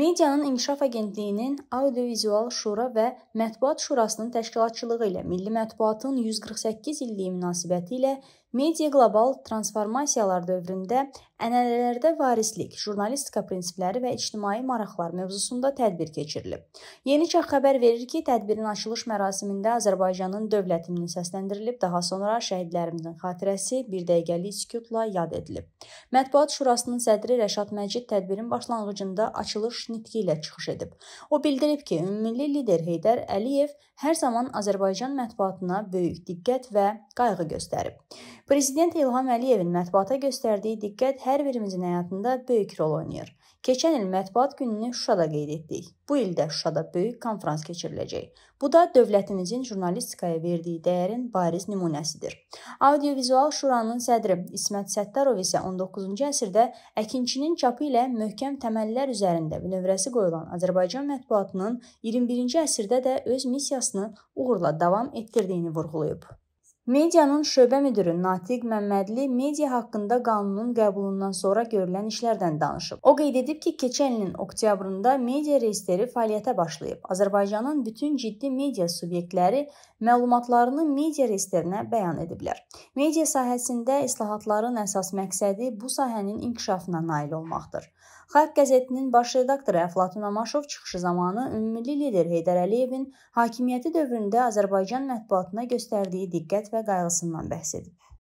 Medianın İnkişaf Agentliyinin Audiovizual Şura və Mətbuat Şurasının təşkilatçılığı ilə Milli Mətbuatın 148 illiyi münasibətilə Media qlobal transformasiyalar dövründə ənənələrdə varislik, jurnalistika prinsipləri və ictimai maraqlar mövzusunda tədbir keçirilib. Yeni çağ xəbər verir ki, tədbirin açılış mərasimində Azərbaycanın dövlət himni səsləndirilib, daha sonra şəhidlərimizin xatirəsi bir dəqiqəlik sükutla yad edilib. Mətbuat Şurasının sədri Rəşad Məcid tədbirin başlanğıcında açılış nitqi ilə çıxış edib. O bildirib ki, ümummilli lider Heydər Əliyev hər zaman Azərbaycan mətbuatına böyük diqqət və qayğı göstərib. Prezident İlham Əliyevin mətbuata göstərdiyi diqqət hər birimizin həyatında böyük rol oynayır. Keçən il mətbuat gününü Şuşada qeyd etdik. Bu il də Şuşada böyük konfrans keçiriləcək. Bu da dövlətimizin jurnalistikaya verdiyi dəyərin bariz nümunəsidir. Audiovizual Şuranın sədri İsmət Səttarov isə 19-cu əsrdə əkinçinin çapı ilə möhkəm təməllər üzərində bünövrəsi qoyulan Azərbaycan mətbuatının 21-ci əsrdə də öz missiyasını uğurla davam etdirdiyini vurğulayıb. Medianın şöbə müdiri Natiq Məmmədli media haqqında qanunun qəbulundan sonra görülən işlərdən danışıb. O qeyd edib ki, keçən ilin oktyabrında media rejistri fəaliyyətə başlayıb. Azərbaycanın bütün ciddi media subyektləri məlumatlarını media rejistrinə bəyan ediblər. Media sahəsində islahatların əsas məqsədi bu sahənin inkişafına nail olmaqdır. Xalq qəzetinin baş redaktoru Əflatun Amaşov çıxışı zamanı ümummilli lider Heydər Əliyevin hakimiyyəti dövründə Azərbaycan mətbuatına göstərdiyi diqqət və və qayğısından bəhs edib.